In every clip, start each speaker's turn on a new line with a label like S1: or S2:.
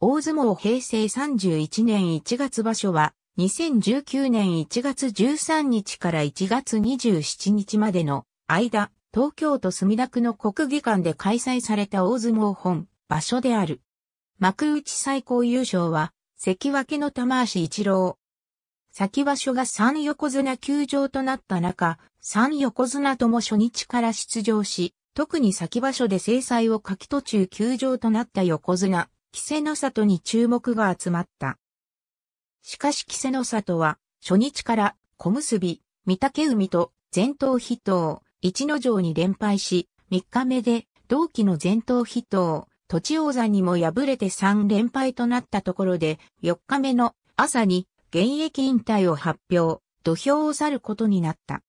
S1: 大相撲平成31年1月場所は、2019年1月13日から1月27日までの間、東京都墨田区の国技館で開催された大相撲本場所である。幕内最高優勝は、関脇の玉足一郎。先場所が3横綱休場となった中、3横綱とも初日から出場し、特に先場所で制裁を書き途中休場となった横綱、稀勢の里に注目が集まった。しかし稀勢の里は、初日から小結、御嶽海と前頭筆頭、一之城に連敗し、3日目で同期の前頭筆頭、土地王座にも敗れて3連敗となったところで、4日目の朝に現役引退を発表、土俵を去ることになった。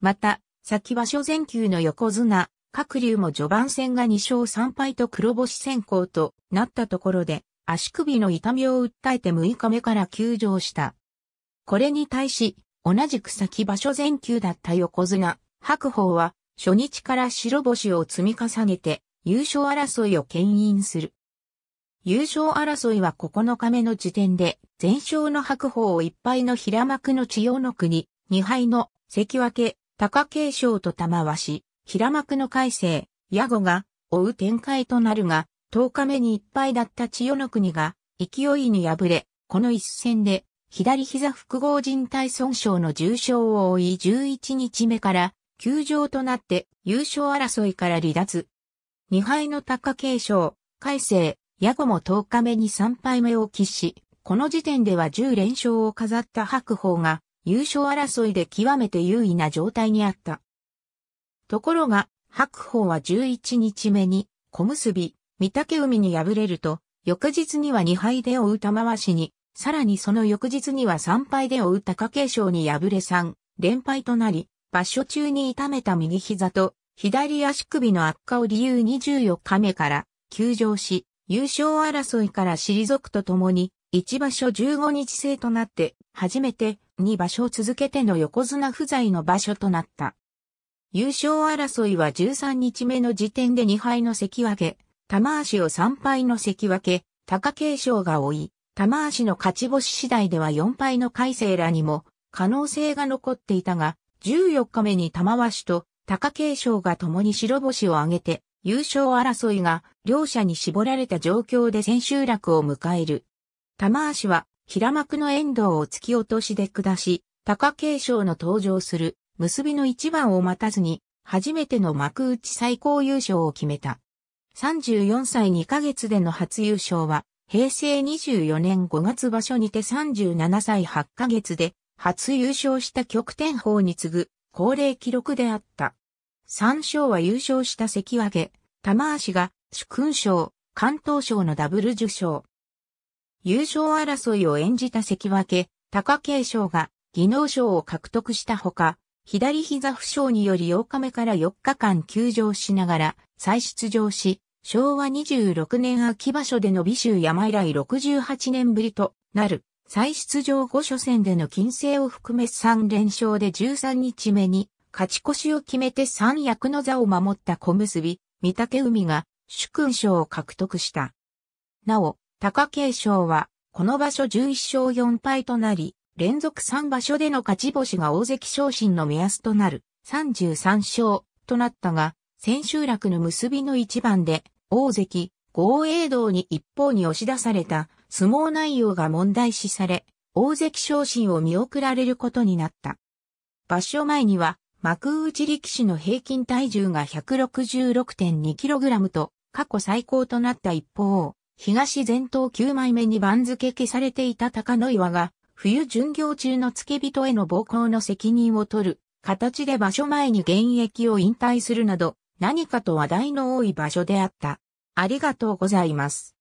S1: また、先場所前級の横綱、各竜も序盤戦が2勝3敗と黒星先行となったところで、足首の痛みを訴えて6日目から休場した。これに対し、同じく先場所全休だった横綱、白鵬は、初日から白星を積み重ねて、優勝争いを牽引する。優勝争いは9日目の時点で、全勝の白鵬を1敗の平幕の千代の国、2敗の関脇、貴景勝と玉鷲、平幕の海星、矢後が追う展開となるが、10日目にいっぱいだった千代の国が勢いに敗れ、この一戦で左膝複合人体損傷の重傷を負い11日目から休場となって優勝争いから離脱。2敗の高景勝、海星、矢後も10日目に3敗目を喫し、この時点では10連勝を飾った白鵬が優勝争いで極めて優位な状態にあった。ところが、白鵬は11日目に小結、御嶽海に敗れると、翌日には2敗で追う玉鷲に、さらにその翌日には3敗で追う貴景勝に敗れ3連敗となり、場所中に痛めた右膝と左足首の悪化を理由に14日目から休場し、優勝争いから退くとともに、1場所15日制となって、初めて2場所続けての横綱不在の場所となった。優勝争いは13日目の時点で2敗の関脇、玉足を3敗の関脇、貴景勝が追い、玉足の勝ち星次第では4敗の海星らにも可能性が残っていたが、14日目に玉鷲と貴景勝が共に白星を挙げて、優勝争いが両者に絞られた状況で千秋楽を迎える。玉足は平幕の遠藤を突き落としで下し、貴景勝の登場する結びの一番を待たずに、初めての幕内最高優勝を決めた。34歳2ヶ月での初優勝は、平成24年5月場所にて37歳8ヶ月で、初優勝した極天法に次ぐ、恒例記録であった。3勝は優勝した関脇、玉足が、主勲賞、関東賞のダブル受賞。優勝争いを演じた関脇、貴景勝が、技能賞を獲得したほか、左膝負傷により8日目から4日間休場しながら再出場し、昭和26年秋場所での美州山以来68年ぶりとなる、再出場後初戦での金星を含め3連勝で13日目に勝ち越しを決めて三役の座を守った小結び、御嶽海が主勲賞を獲得した。なお、貴景勝は、この場所11勝4敗となり、連続3場所での勝ち星が大関昇進の目安となる33勝となったが、千秋楽の結びの一番で、大関、豪栄道に一方に押し出された相撲内容が問題視され、大関昇進を見送られることになった。場所前には、幕内力士の平均体重が 166.2kg と過去最高となった一方、東前頭9枚目に番付消されていた高野岩が冬巡業中の付け人への暴行の責任を取る、形で場所前に現役を引退するなど、何かと話題の多い場所であった。ありがとうございます。